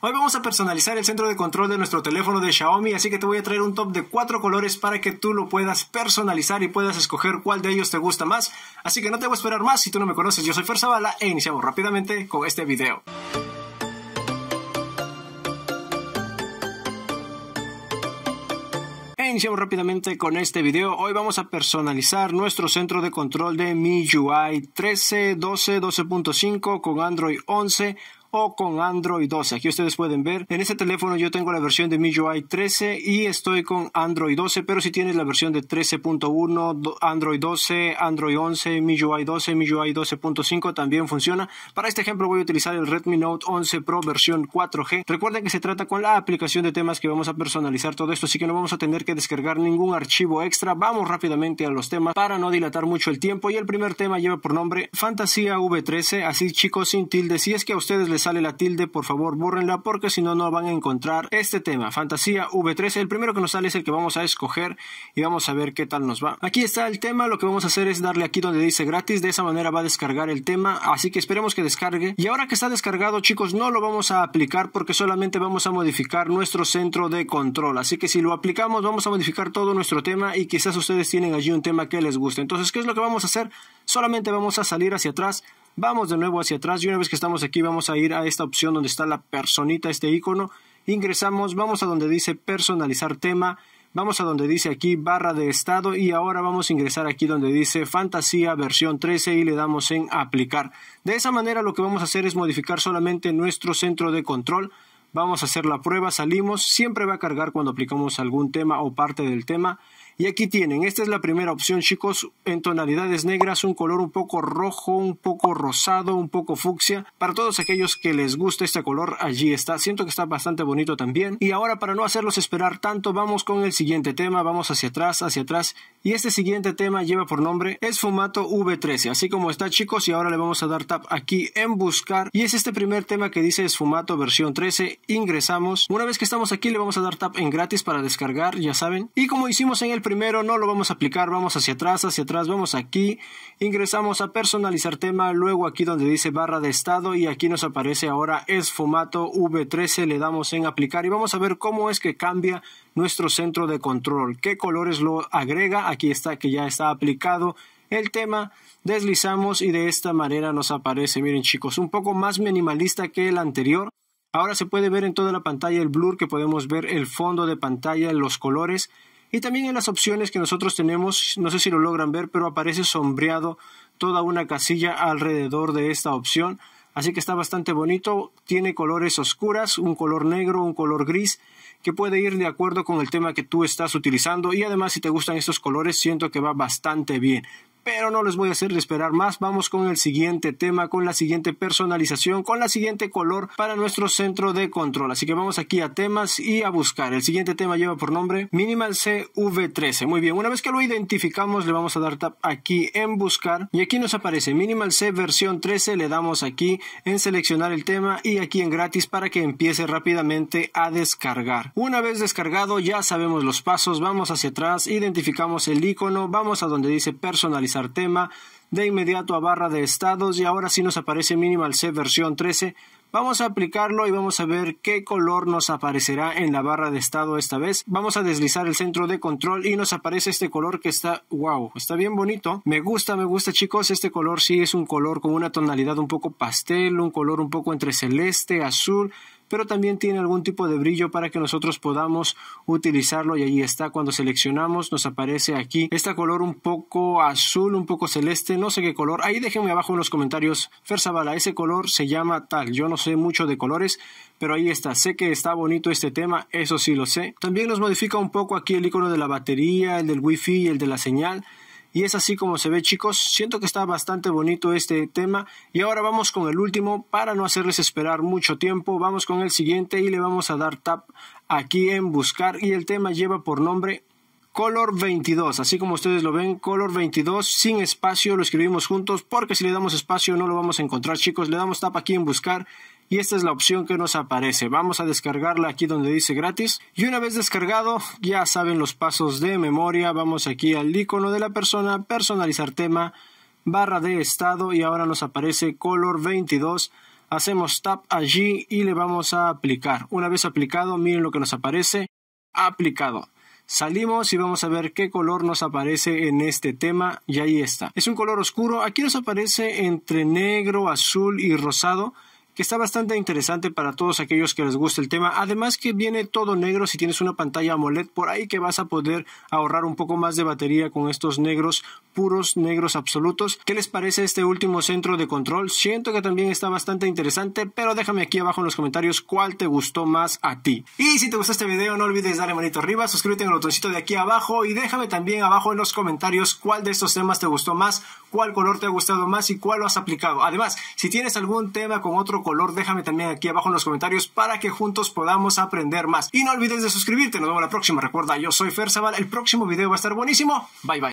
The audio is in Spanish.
Hoy vamos a personalizar el centro de control de nuestro teléfono de Xiaomi, así que te voy a traer un top de cuatro colores para que tú lo puedas personalizar y puedas escoger cuál de ellos te gusta más. Así que no te voy a esperar más, si tú no me conoces, yo soy Bala e iniciamos rápidamente con este video. iniciamos rápidamente con este video. Hoy vamos a personalizar nuestro centro de control de MIUI 13, 12, 12.5 con Android 11 o con Android 12. Aquí ustedes pueden ver, en este teléfono yo tengo la versión de MIUI 13 y estoy con Android 12, pero si tienes la versión de 13.1, Android 12, Android 11, MIUI 12, MIUI 12.5 también funciona. Para este ejemplo voy a utilizar el Redmi Note 11 Pro versión 4G. Recuerden que se trata con la aplicación de temas que vamos a personalizar todo esto, así que no vamos a tener que descargar ningún archivo extra. Vamos rápidamente a los temas para no dilatar mucho el tiempo y el primer tema lleva por nombre Fantasía V13, así chicos sin tildes Si es que a ustedes les sale la tilde, por favor, bórrenla porque si no, no van a encontrar este tema. Fantasía V3, el primero que nos sale es el que vamos a escoger y vamos a ver qué tal nos va. Aquí está el tema, lo que vamos a hacer es darle aquí donde dice gratis, de esa manera va a descargar el tema, así que esperemos que descargue. Y ahora que está descargado, chicos, no lo vamos a aplicar porque solamente vamos a modificar nuestro centro de control. Así que si lo aplicamos, vamos a modificar todo nuestro tema y quizás ustedes tienen allí un tema que les guste. Entonces, ¿qué es lo que vamos a hacer? Solamente vamos a salir hacia atrás Vamos de nuevo hacia atrás y una vez que estamos aquí vamos a ir a esta opción donde está la personita, este icono. Ingresamos, vamos a donde dice personalizar tema, vamos a donde dice aquí barra de estado y ahora vamos a ingresar aquí donde dice fantasía versión 13 y le damos en aplicar. De esa manera lo que vamos a hacer es modificar solamente nuestro centro de control. Vamos a hacer la prueba, salimos, siempre va a cargar cuando aplicamos algún tema o parte del tema y aquí tienen, esta es la primera opción chicos, en tonalidades negras, un color un poco rojo, un poco rosado, un poco fucsia. Para todos aquellos que les gusta este color, allí está. Siento que está bastante bonito también. Y ahora para no hacerlos esperar tanto, vamos con el siguiente tema, vamos hacia atrás, hacia atrás. Y este siguiente tema lleva por nombre Esfumato V13, así como está chicos, y ahora le vamos a dar tap aquí en buscar. Y es este primer tema que dice Esfumato versión 13, ingresamos. Una vez que estamos aquí le vamos a dar tap en gratis para descargar, ya saben. Y como hicimos en el primero, no lo vamos a aplicar, vamos hacia atrás, hacia atrás, vamos aquí, ingresamos a personalizar tema, luego aquí donde dice barra de estado y aquí nos aparece ahora es formato V13, le damos en aplicar y vamos a ver cómo es que cambia nuestro centro de control, qué colores lo agrega, aquí está que ya está aplicado el tema, deslizamos y de esta manera nos aparece, miren chicos, un poco más minimalista que el anterior. Ahora se puede ver en toda la pantalla el blur que podemos ver el fondo de pantalla, los colores. Y también en las opciones que nosotros tenemos, no sé si lo logran ver, pero aparece sombreado toda una casilla alrededor de esta opción. Así que está bastante bonito, tiene colores oscuras, un color negro, un color gris, que puede ir de acuerdo con el tema que tú estás utilizando y además si te gustan estos colores siento que va bastante bien pero no les voy a hacer esperar más. Vamos con el siguiente tema, con la siguiente personalización, con la siguiente color para nuestro centro de control. Así que vamos aquí a temas y a buscar. El siguiente tema lleva por nombre Minimal CV13. Muy bien, una vez que lo identificamos, le vamos a dar tap aquí en buscar y aquí nos aparece Minimal C versión 13. Le damos aquí en seleccionar el tema y aquí en gratis para que empiece rápidamente a descargar. Una vez descargado, ya sabemos los pasos. Vamos hacia atrás, identificamos el icono, vamos a donde dice personalizar tema, de inmediato a barra de estados y ahora sí nos aparece Minimal C versión 13. Vamos a aplicarlo y vamos a ver qué color nos aparecerá en la barra de estado esta vez. Vamos a deslizar el centro de control y nos aparece este color que está, wow, está bien bonito. Me gusta, me gusta chicos, este color sí es un color con una tonalidad un poco pastel, un color un poco entre celeste, azul pero también tiene algún tipo de brillo para que nosotros podamos utilizarlo y ahí está cuando seleccionamos nos aparece aquí este color un poco azul un poco celeste no sé qué color ahí déjenme abajo en los comentarios Ferzabala ese color se llama tal yo no sé mucho de colores pero ahí está sé que está bonito este tema eso sí lo sé también nos modifica un poco aquí el icono de la batería el del wifi y el de la señal y es así como se ve chicos, siento que está bastante bonito este tema. Y ahora vamos con el último, para no hacerles esperar mucho tiempo, vamos con el siguiente y le vamos a dar tap aquí en buscar. Y el tema lleva por nombre Color 22, así como ustedes lo ven, Color 22 sin espacio, lo escribimos juntos porque si le damos espacio no lo vamos a encontrar chicos, le damos tap aquí en buscar y esta es la opción que nos aparece. Vamos a descargarla aquí donde dice gratis y una vez descargado ya saben los pasos de memoria. Vamos aquí al icono de la persona, personalizar tema, barra de estado y ahora nos aparece color 22 hacemos tap allí y le vamos a aplicar. Una vez aplicado, miren lo que nos aparece, aplicado. Salimos y vamos a ver qué color nos aparece en este tema y ahí está. Es un color oscuro, aquí nos aparece entre negro, azul y rosado, que está bastante interesante para todos aquellos que les guste el tema. Además que viene todo negro si tienes una pantalla AMOLED por ahí que vas a poder ahorrar un poco más de batería con estos negros puros, negros absolutos. ¿Qué les parece este último centro de control? Siento que también está bastante interesante, pero déjame aquí abajo en los comentarios cuál te gustó más a ti. Y si te gustó este video, no olvides darle manito arriba, suscríbete en el botoncito de aquí abajo y déjame también abajo en los comentarios cuál de estos temas te gustó más, cuál color te ha gustado más y cuál lo has aplicado. Además, si tienes algún tema con otro color, déjame también aquí abajo en los comentarios para que juntos podamos aprender más. Y no olvides de suscribirte, nos vemos la próxima. Recuerda, yo soy Fer el próximo video va a estar buenísimo. Bye bye.